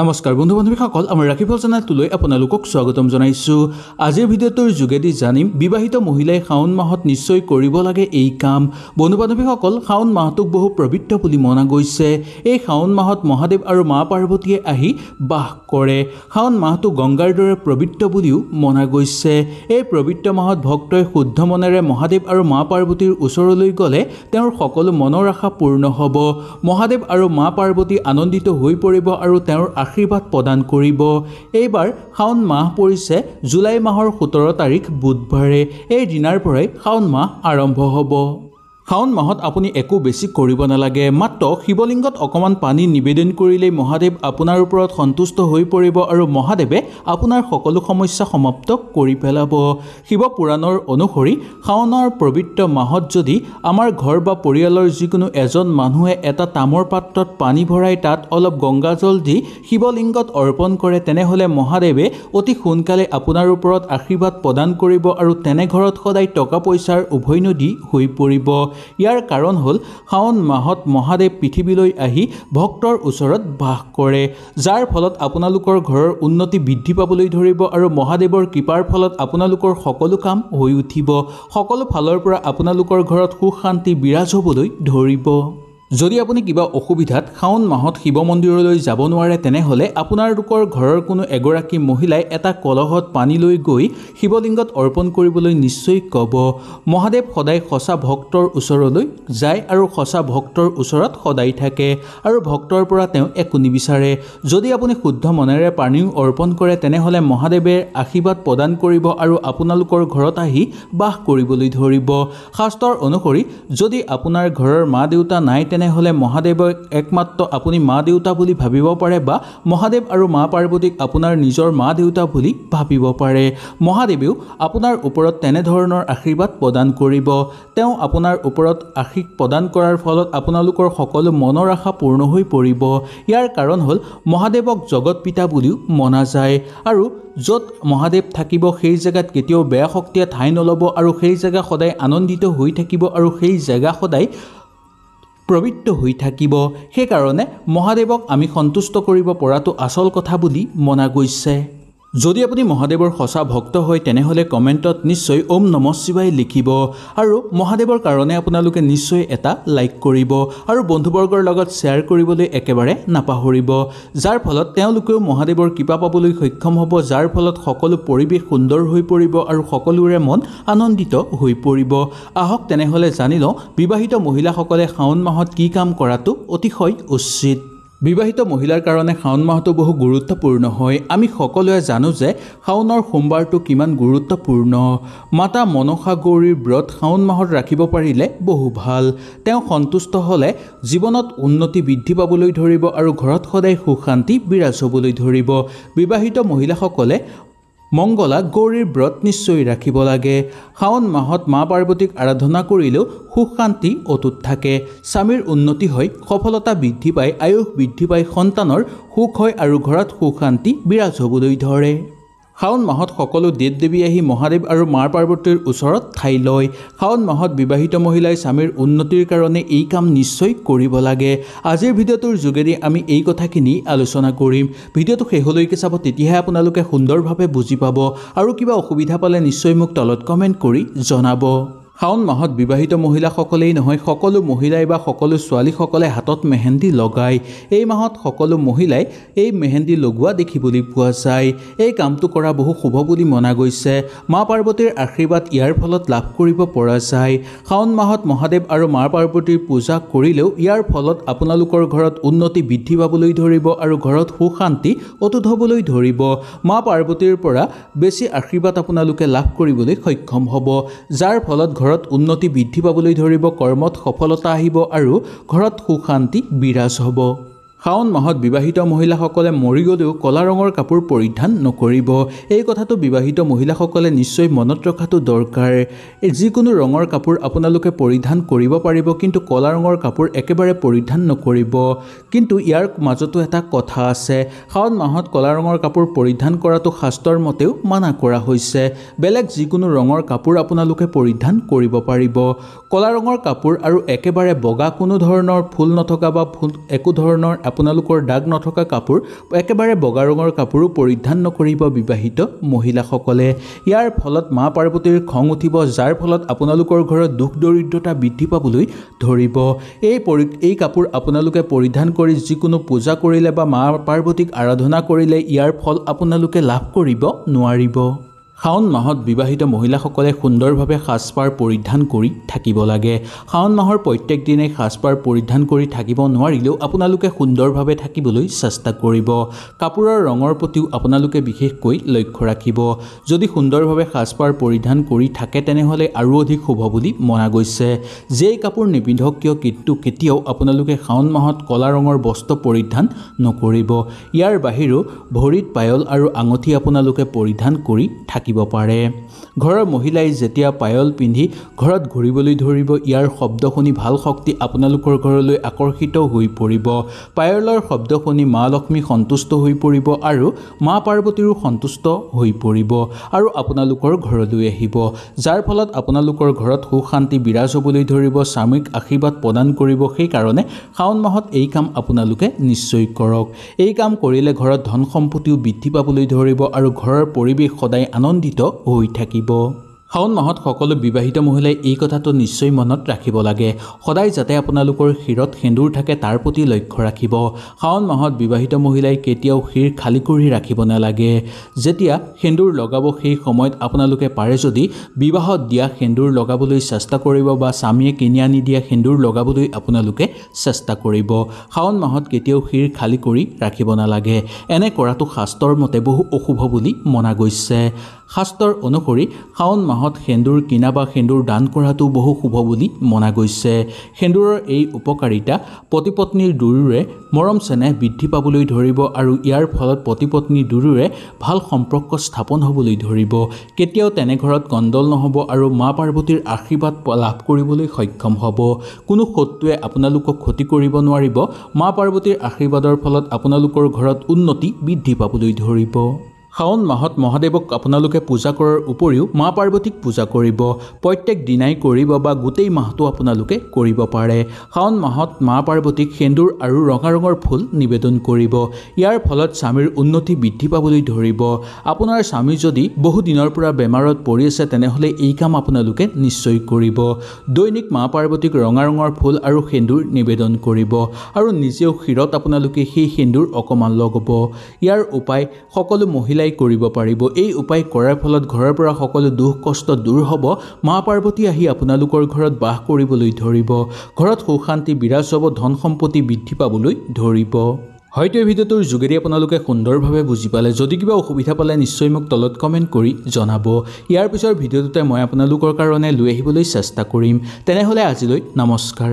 নমস্কাৰ বন্ধু বান্ধৱীসকল আমাৰ ৰাখীফল চেনেলটোলৈ আপোনালোকক স্বাগতম জনাইছোঁ আজিৰ ভিডিঅ'টোৰ যোগেদি জানিম বিবাহিত মহিলাই শাওণ মাহত নিশ্চয় কৰিব লাগে এই কাম বন্ধু বান্ধৱীসকল শাওণ মাহটোক বহু পবিত্ৰ বুলি মনা গৈছে এই শাওণ মাহত মহাদেৱ আৰু মা পাৰ্বতীয়ে আহি বাস কৰে শাওণ মাহটো গংগাৰ দৰে পবিত্ৰ বুলিও মনা গৈছে এই পবিত্ৰ মাহত ভক্তই শুদ্ধ মনেৰে মহাদেৱ আৰু মা পাৰ্বতীৰ ওচৰলৈ গ'লে তেওঁৰ সকলো মনৰ আশা পূৰ্ণ হ'ব মহাদেৱ আৰু মা পাৰ্বতী আনন্দিত হৈ পৰিব আৰু তেওঁৰ আশীৰ্বাদ প্ৰদান কৰিব এইবাৰ শাওণ মাহ পৰিছে জুলাই মাহৰ সোতৰ তাৰিখ বুধবাৰে এই দিনাৰ পৰাই শাওণ মাহ আৰম্ভ হ'ব শাওণ মাহত আপুনি একো বেছি কৰিব নালাগে মাত্ৰ শিৱলিংগত অকণমান পানী নিবেদন কৰিলেই মহাদেৱ আপোনাৰ ওপৰত সন্তুষ্ট হৈ পৰিব আৰু মহাদেৱে আপোনাৰ সকলো সমস্যা সমাপ্ত কৰি পেলাব শিৱপুৰাণৰ অনুসৰি শাওণৰ পবিত্ৰ মাহত যদি আমাৰ ঘৰ বা পৰিয়ালৰ যিকোনো এজন মানুহে এটা তামৰ পাত্ৰত পানী ভৰাই তাত অলপ গংগাজল দি শিৱলিংগত অৰ্পণ কৰে তেনেহ'লে মহাদেৱে অতি সোনকালে আপোনাৰ ওপৰত আশীৰ্বাদ প্ৰদান কৰিব আৰু তেনে ঘৰত সদায় টকা পইচাৰ উভৈনদী হৈ পৰিব ইয়াৰ কাৰণ হ'ল শাওন মাহত মহাদেৱ পৃথিৱীলৈ আহি ভক্তৰ ওচৰত বাস কৰে যাৰ ফলত আপোনালোকৰ ঘৰৰ উন্নতি বৃদ্ধি পাবলৈ ধৰিব আৰু মহাদেৱৰ কৃপাৰ ফলত আপোনালোকৰ সকলো কাম হৈ উঠিব সকলো ফালৰ পৰা আপোনালোকৰ ঘৰত সুখ শান্তি বিৰাজ হ'বলৈ ধৰিব যদি আপুনি কিবা অসুবিধাত শাওন মাহত শিৱ মন্দিৰলৈ যাব নোৱাৰে তেনেহ'লে আপোনালোকৰ ঘৰৰ কোনো এগৰাকী মহিলাই এটা কলহত পানী লৈ গৈ শিৱলিংগত অৰ্পণ কৰিবলৈ নিশ্চয় ক'ব মহাদেৱ সদায় সঁচা ভক্তৰ ওচৰলৈ যায় আৰু সঁচা ভক্তৰ ওচৰত সদায় থাকে আৰু ভক্তৰ পৰা তেওঁ একো নিবিচাৰে যদি আপুনি শুদ্ধ মনেৰে পানীও অৰ্পণ কৰে তেনেহ'লে মহাদেৱে আশীৰ্বাদ প্ৰদান কৰিব আৰু আপোনালোকৰ ঘৰত আহি বাস কৰিবলৈ ধৰিব শাস্ত্ৰৰ অনুসৰি যদি আপোনাৰ ঘৰৰ মা দেউতা নাই তেনে তেনেহ'লে মহাদেৱক একমাত্ৰ আপুনি মা দেউতা বুলি ভাবিব পাৰে বা মহাদেৱ আৰু মা পাৰ্বতীক আপোনাৰ নিজৰ মা দেউতা বুলি ভাবিব পাৰে মহাদেৱেও আপোনাৰ ওপৰত তেনেধৰণৰ আশীৰ্বাদ প্ৰদান কৰিব তেওঁ আপোনাৰ ওপৰত আশীষ প্ৰদান কৰাৰ ফলত আপোনালোকৰ সকলো মনৰ আশা পূৰ্ণ হৈ পৰিব ইয়াৰ কাৰণ হ'ল মহাদেৱক জগত পিতা বুলিও মনা যায় আৰু য'ত মহাদেৱ থাকিব সেই জেগাত কেতিয়াও বেয়া শক্তিয়ে ঠাই নল'ব আৰু সেই জেগা সদায় আনন্দিত হৈ থাকিব আৰু সেই জেগা সদায় প্ৰবৃত্ত হৈ থাকিব সেইকাৰণে মহাদেৱক আমি সন্তুষ্ট কৰিব পৰাটো আচল কথা বুলি মনা গৈছে যদি আপুনি মহাদেৱৰ সঁচা ভক্ত হয় তেনেহ'লে কমেণ্টত নিশ্চয় ওম নম শিৱাই লিখিব আৰু মহাদেৱৰ কাৰণে আপোনালোকে নিশ্চয় এটা লাইক কৰিব আৰু বন্ধুবৰ্গৰ লগত শ্বেয়াৰ কৰিবলৈ একেবাৰে নাপাহৰিব যাৰ ফলত তেওঁলোকেও মহাদেৱৰ কৃপা পাবলৈ সক্ষম হ'ব যাৰ ফলত সকলো পৰিৱেশ সুন্দৰ হৈ পৰিব আৰু সকলোৰে মন আনন্দিত হৈ পৰিব আহক তেনেহ'লে জানি লওঁ বিবাহিত মহিলাসকলে শাওণ মাহত কি কাম কৰাটো অতিশয় উচিত বিবাহিত মহিলাৰ কাৰণে শাওণ মাহটো বহু গুৰুত্বপূৰ্ণ হয় আমি সকলোৱে জানো যে শাওণৰ সোমবাৰটো কিমান গুৰুত্বপূৰ্ণ মাতা মনসা গৌৰীৰ ব্ৰত শাওণ মাহত ৰাখিব পাৰিলে বহু ভাল তেওঁ সন্তুষ্ট হ'লে জীৱনত উন্নতি বৃদ্ধি পাবলৈ ধৰিব আৰু ঘৰত সদায় সুখ শান্তি বিৰাজ হ'বলৈ ধৰিব বিবাহিত মহিলাসকলে মংগলাক গৌৰীৰ ব্ৰত নিশ্চয় ৰাখিব লাগে শাওণ মাহত মা পাৰ্বতীক আৰাধনা কৰিলেও সুখ শান্তি অটুট থাকে স্বামীৰ উন্নতি হয় সফলতা বৃদ্ধি পায় আয়ুস বৃদ্ধি পায় সন্তানৰ সুখ হয় আৰু ঘৰত সুখ শান্তি বিৰাজ হ'বলৈ ধৰে শাওণ মাহত সকলো দেৱ দেৱী আহি মহাদেৱ আৰু মা পাৰ্বতীৰ ওচৰত ঠাই লয় শাওণ মাহত বিবাহিত মহিলাই স্বামীৰ উন্নতিৰ কাৰণে এই কাম নিশ্চয় কৰিব লাগে আজিৰ ভিডিঅ'টোৰ যোগেদি আমি এই কথাখিনি আলোচনা কৰিম ভিডিঅ'টো শেষলৈকে চাব তেতিয়াহে আপোনালোকে সুন্দৰভাৱে বুজি পাব আৰু কিবা অসুবিধা পালে নিশ্চয় মোক তলত কমেণ্ট কৰি জনাব শাওণ মাহত বিবাহিত মহিলাসকলেই নহয় সকলো মহিলাই বা সকলো ছোৱালীসকলে হাতত মেহেন্দি লগায় এই মাহত সকলো মহিলাই এই মেহেন্দি লগোৱা দেখিবলৈ পোৱা যায় এই কামটো কৰা বহু শুভ বুলি মনা গৈছে মা পাৰ্বতীৰ আশীৰ্বাদ ইয়াৰ ফলত লাভ কৰিব পৰা যায় শাওণ মাহত মহাদেৱ আৰু মা পাৰ্বতীৰ পূজা কৰিলেও ইয়াৰ ফলত আপোনালোকৰ ঘৰত উন্নতি বৃদ্ধি পাবলৈ ধৰিব আৰু ঘৰত শান্তি অটুত হ'বলৈ ধৰিব মা পাৰ্বতীৰ পৰা বেছি আশীৰ্বাদ আপোনালোকে লাভ কৰিবলৈ সক্ষম হ'ব যাৰ ফলত ঘৰ ঘৰত উন্নতি বৃদ্ধি পাবলৈ ধৰিব কৰ্মত সফলতা আহিব আৰু ঘৰত সুশান্তি বিৰাজ হ'ব শাওণ মাহত বিবাহিত মহিলাসকলে মৰি গ'লেও ক'লা ৰঙৰ কাপোৰ পৰিধান নকৰিব এই কথাটো বিবাহিত মহিলাসকলে নিশ্চয় মনত ৰখাটো দৰকাৰ যিকোনো ৰঙৰ কাপোৰ আপোনালোকে পৰিধান কৰিব পাৰিব কিন্তু ক'লা ৰঙৰ কাপোৰ একেবাৰে পৰিধান নকৰিব কিন্তু ইয়াৰ মাজতো এটা কথা আছে শাওণ মাহত ক'লা ৰঙৰ কাপোৰ পৰিধান কৰাটো শাস্ত্ৰৰ মতেও মানা কৰা হৈছে বেলেগ যিকোনো ৰঙৰ কাপোৰ আপোনালোকে পৰিধান কৰিব পাৰিব ক'লা ৰঙৰ কাপোৰ আৰু একেবাৰে বগা কোনো ধৰণৰ ফুল নথকা বা ফুল একো ধৰণৰ আপোনালোকৰ দাগ নথকা কাপোৰ একেবাৰে বগা ৰঙৰ কাপোৰো পৰিধান নকৰিব বিবাহিত মহিলাসকলে ইয়াৰ ফলত মা পাৰ্বতীৰ খং উঠিব যাৰ ফলত আপোনালোকৰ ঘৰত দুখ দৰিদ্ৰতা বৃদ্ধি পাবলৈ ধৰিব এই পৰি এই কাপোৰ আপোনালোকে পৰিধান কৰি যিকোনো পূজা কৰিলে বা মা পাৰ্বতীক আৰাধনা কৰিলে ইয়াৰ ফল আপোনালোকে লাভ কৰিব নোৱাৰিব শাওন মাহত বিবাহিত মহিলাসকলে সুন্দৰভাৱে সাজপাৰ পৰিধান কৰি থাকিব লাগে শাওন মাহৰ প্ৰত্যেক দিনে সাজপাৰ পৰিধান কৰি থাকিব নোৱাৰিলেও আপোনালোকে সুন্দৰভাৱে থাকিবলৈ চেষ্টা কৰিব কাপোৰৰ ৰঙৰ প্ৰতিও আপোনালোকে বিশেষকৈ লক্ষ্য ৰাখিব যদি সুন্দৰভাৱে সাজপাৰ পৰিধান কৰি থাকে তেনেহ'লে আৰু অধিক শুভ বুলি মনা গৈছে যেই কাপোৰ নিপিন্ধক কিয় কিন্তু কেতিয়াও আপোনালোকে শাওন মাহত ক'লা ৰঙৰ বস্ত্ৰ পৰিধান নকৰিব ইয়াৰ বাহিৰেও ভৰিত পায়ল আৰু আঙুঠি আপোনালোকে পৰিধান কৰি থাকিব থাকিব পাৰে ঘৰৰ মহিলাই যেতিয়া পায়ল পিন্ধি ঘৰত ঘূৰিবলৈ ধৰিব ইয়াৰ শব্দ শুনি ভাল শক্তি আপোনালোকৰ ঘৰলৈ আকৰ্ষিত হৈ পৰিব পায়লৰ শব্দ শুনি মা লক্ষ্মী সন্তুষ্ট হৈ পৰিব আৰু মা পাৰ্বতীৰো সন্তুষ্ট হৈ পৰিব আৰু আপোনালোকৰ ঘৰলৈ আহিব যাৰ ফলত আপোনালোকৰ ঘৰত সুখ শান্তি বিৰাজ হ'বলৈ ধৰিব স্বামীক আশীৰ্বাদ প্ৰদান কৰিব সেইকাৰণে শাওণ মাহত এই কাম আপোনালোকে নিশ্চয় কৰক এই কাম কৰিলে ঘৰত ধন সম্পত্তিও বৃদ্ধি পাবলৈ ধৰিব আৰু ঘৰৰ পৰিৱেশ সদায় আনন্দ আনন্দিত হৈ থাকিব শাওণ মাহত সকলো বিবাহিত মহিলাই এই কথাটো নিশ্চয় মনত ৰাখিব লাগে সদায় যাতে আপোনালোকৰ শিৰত সেন্দুৰ থাকে তাৰ প্ৰতি লক্ষ্য ৰাখিব শাওন মাহত বিবাহিত মহিলাই কেতিয়াও শিৰ খালী কৰি ৰাখিব নালাগে যেতিয়া সেন্দুৰ লগাব সেই সময়ত আপোনালোকে পাৰে যদি বিবাহত দিয়া সেন্দুৰ লগাবলৈ চেষ্টা কৰিব বা স্বামীয়ে কিনি আনি দিয়া সেন্দুৰ লগাবলৈ আপোনালোকে চেষ্টা কৰিব শাওণ মাহত কেতিয়াও শিৰ খালী কৰি ৰাখিব নালাগে এনে কৰাটো শাস্ত্ৰৰ মতে বহু অশুভ বুলি মনা গৈছে শাস্ত্ৰ অনুসৰি শাওণ মাহত সেন্দুৰ কিনা বা সেন্দুৰ দান কৰাটো বহু শুভ বুলি মনা গৈছে সেন্দুৰৰ এই উপকাৰিতা পতি পত্নীৰ দুয়োৰে মৰম চেনেহ বৃদ্ধি পাবলৈ ধৰিব আৰু ইয়াৰ ফলত পতি পত্নীৰ দুয়োৰে ভাল সম্পৰ্ক স্থাপন হ'বলৈ ধৰিব কেতিয়াও তেনে ঘৰত গণ্ডল নহ'ব আৰু মা পাৰ্বতীৰ আশীৰ্বাদ লাভ কৰিবলৈ সক্ষম হ'ব কোনো শত্ৰুৱে আপোনালোকক ক্ষতি কৰিব নোৱাৰিব মা পাৰ্বতীৰ আশীৰ্বাদৰ ফলত আপোনালোকৰ ঘৰত উন্নতি বৃদ্ধি পাবলৈ ধৰিব শাওণ মাহত মহাদেৱক আপোনালোকে পূজা কৰাৰ উপৰিও মা পাৰ্বতীক পূজা কৰিব প্ৰত্যেক দিনাই কৰিব বা গোটেই মাহটো আপোনালোকে কৰিব পাৰে শাওণ মাহত মা পাৰ্বতীক সেন্দুৰ আৰু ৰঙা ৰঙৰ ফুল নিবেদন কৰিব ইয়াৰ ফলত স্বামীৰ উন্নতি বৃদ্ধি পাবলৈ ধৰিব আপোনাৰ স্বামী যদি বহুদিনৰ পৰা বেমাৰত পৰি আছে তেনেহ'লে এই কাম আপোনালোকে নিশ্চয় কৰিব দৈনিক মা পাৰ্বতীক ৰঙা ৰঙৰ ফুল আৰু সেন্দুৰ নিবেদন কৰিব আৰু নিজেও শিৰত আপোনালোকে সেই সেন্দুৰ অকণমান লগাব ইয়াৰ উপায় সকলো মহিলাই এটাই কৰিব পাৰিব এই উপায় কৰাৰ ফলত ঘৰৰ পৰা সকলো দুখ কষ্ট দূৰ হ'ব মা পাৰ্বতী আহি আপোনালোকৰ ঘৰত বাস কৰিবলৈ ধৰিব ঘৰত সুখ শান্তি বিৰাজ হ'ব ধন সম্পত্তি বৃদ্ধি পাবলৈ ধৰিব হয়তো এই ভিডিঅ'টোৰ যোগেদি আপোনালোকে সুন্দৰভাৱে বুজি পালে যদি কিবা অসুবিধা পালে নিশ্চয় মোক তলত কমেণ্ট কৰি জনাব ইয়াৰ পিছৰ ভিডিঅ'টোতে মই আপোনালোকৰ কাৰণে লৈ আহিবলৈ চেষ্টা কৰিম তেনেহ'লে আজিলৈ নমস্কাৰ